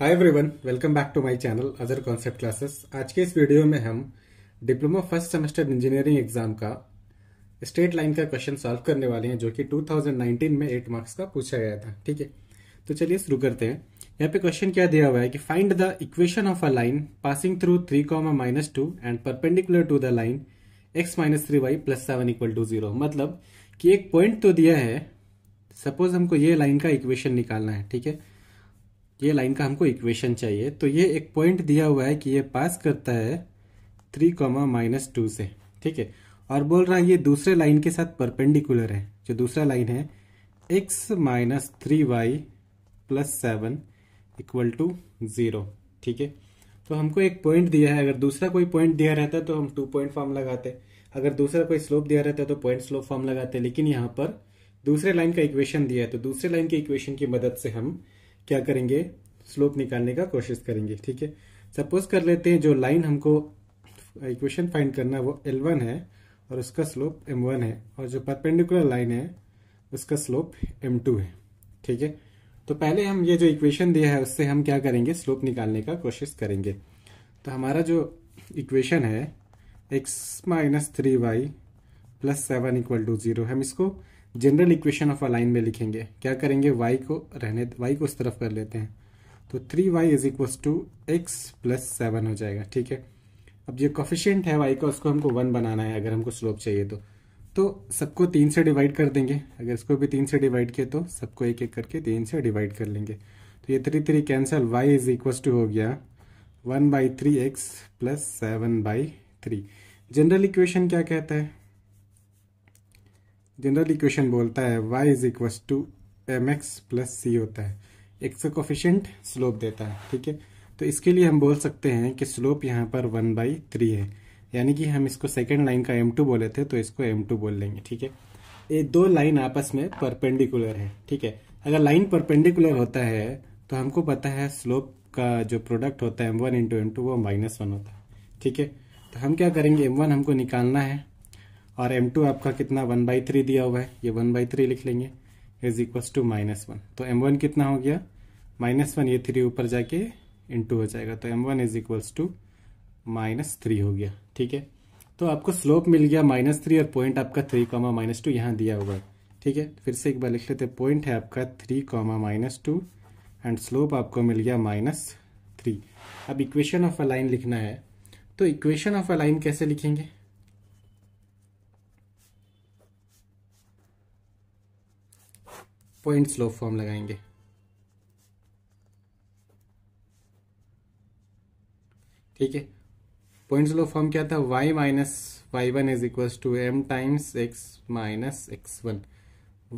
hi everyone welcome back to my channel other concept classes आज के इस video में हम diploma first semester engineering exam का स्ट्रेट लाइन का क्वेश्चन सॉल्व करने वाले हैं जो कि 2019 में एट मार्क्स का पूछा गया था ठीक है तो चलिए शुरू करते हैं यहाँ पे क्वेश्चन क्या दिया हुआ है कि find the equation of a line passing through three comma minus two and perpendicular to the line x minus three y plus seven equal to zero मतलब कि एक पॉइंट तो दिया है सपोज हमको ये लाइन का इक्वेशन निकालना है ठीक है ये लाइन का हमको इक्वेशन चाहिए तो ये एक पॉइंट दिया हुआ है कि ये पास करता है थ्री कॉमा माइनस टू से ठीक है और बोल रहा है ये दूसरे लाइन के साथ परपेंडिकुलर है जो दूसरा लाइन है x minus three y plus seven equal to zero ठीक है तो हमको एक पॉइंट दिया है अगर दूसरा कोई पॉइंट दिया रहता है तो हम टू पॉइंट फॉर्म लगाते अगर दूसरा कोई स्लोप दिया रहता है तो पॉइंट स्लोप फॉर्म लगाते लेकिन यहाँ पर दूसरे लाइन का इक्वेशन दिया है तो दूसरे लाइन के इक्वेशन की मदद से हम क्या करेंगे स्लोप निकालने का कोशिश करेंगे ठीक है सपोज कर लेते हैं जो लाइन हमको इक्वेशन फाइंड करना है वो एल वन है और उसका स्लोप एम वन है और जो परपेंडिकुलर लाइन है उसका स्लोप एम टू है ठीक है तो पहले हम ये जो इक्वेशन दिया है उससे हम क्या करेंगे स्लोप निकालने का कोशिश करेंगे तो हमारा जो इक्वेशन है x minus three y plus seven equal to zero हम इसको general equation of a line में लिखेंगे क्या करेंगे वाई को रहने वाई को उस तरफ कर लेते हैं तो three y is equal to x plus seven हो जाएगा ठीक है अब जो कॉफिशियंट है वाई का उसको हमको वन बनाना है अगर हमको स्लोप चाहिए तो तो सबको तीन से डिवाइड कर देंगे अगर इसको भी तीन से डिवाइड किए तो सबको एक एक करके तीन से डिवाइड कर लेंगे तो ये three three cancel y is equal to हो गया one by three x plus seven by three general equation क्या कहता है जनरल इक्वेशन बोलता है y is equal to m x plus c होता है एक्स का कोफिशेंट स्लोप देता है ठीक है तो इसके लिए हम बोल सकते हैं कि स्लोप यहाँ पर वन बाई थ्री है यानी कि हम इसको सेकेंड लाइन का एम टू बोले थे तो इसको एम टू बोल लेंगे ठीक है ये दो लाइन आपस में परपेंडिकुलर है ठीक है अगर लाइन परपेंडिकुलर होता है तो हमको पता है स्लोप का जो प्रोडक्ट होता है m one into m two वो माइनस वन होता है ठीक है तो हम क्या करेंगे एम वन हमको निकालना है और एम टू आपका कितना वन बाई थ्री दिया हुआ है ये वन बाई थ्री लिख लेंगे is equals to minus one तो एम वन कितना हो गया माइनस वन ये थ्री ऊपर जाके टू हो जाएगा तो m one is equals to minus three हो गया ठीक है तो आपको स्लोप मिल गया माइनस थ्री और पॉइंट आपका थ्री कॉमा माइनस टू यहाँ दिया हुआ है ठीक है फिर से एक बार लिख लेते पॉइंट है आपका three comma minus two and slope आपको मिल गया माइनस थ्री अब इक्वेशन ऑफ अ लाइन लिखना है तो इक्वेशन ऑफ अ लाइन कैसे लिखेंगे पॉइंट स्लोप फॉर्म लगाएंगे ठीक है पॉइंट स्लोप फॉर्म क्या था y minus y one is equal to m times x minus x one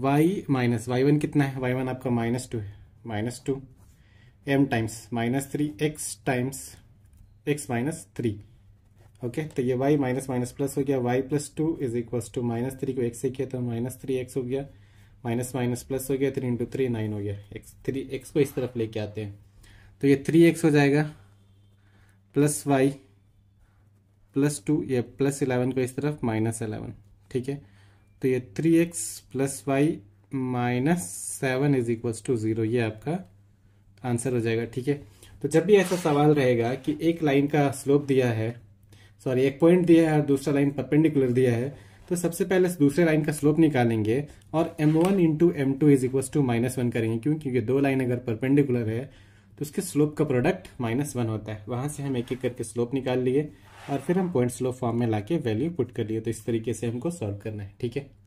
y minus y one कितना है वाई वन आपका माइनस टू है minus two m times minus three x times x minus three okay okay, तो ये y minus minus plus हो गया y plus two is equal to minus three को x से किया तो माइनस थ्री एक्स हो गया माइनस माइनस प्लस हो गया थ्री इंटू थ्री नाइन हो गया एक्स थ्री एक्स को इस तरफ लेके आते हैं तो ये थ्री एक्स हो जाएगा प्लस वाई प्लस टू ये प्लस इलेवन को इस तरफ माइनस इलेवन ठीक है तो ये three x plus y minus seven is equals to zero ये आपका आंसर हो जाएगा ठीक है तो जब भी ऐसा सवाल रहेगा कि एक लाइन का स्लोप दिया है सॉरी एक पॉइंट दिया है और दूसरा लाइन परपेंडिकुलर दिया है तो सबसे पहले दूसरे लाइन का स्लोप निकालेंगे और m one into m two is equal to minus one करेंगे क्यों क्योंकि दो लाइन अगर परपेंडिकुलर है तो उसके स्लोप का प्रोडक्ट माइनस वन होता है वहां से हम एक एक करके स्लोप निकाल लिए और फिर हम पॉइंट स्लोप फॉर्म में लाके वैल्यू पुट कर लिए तो इस तरीके से हमको सॉल्व करना है ठीक है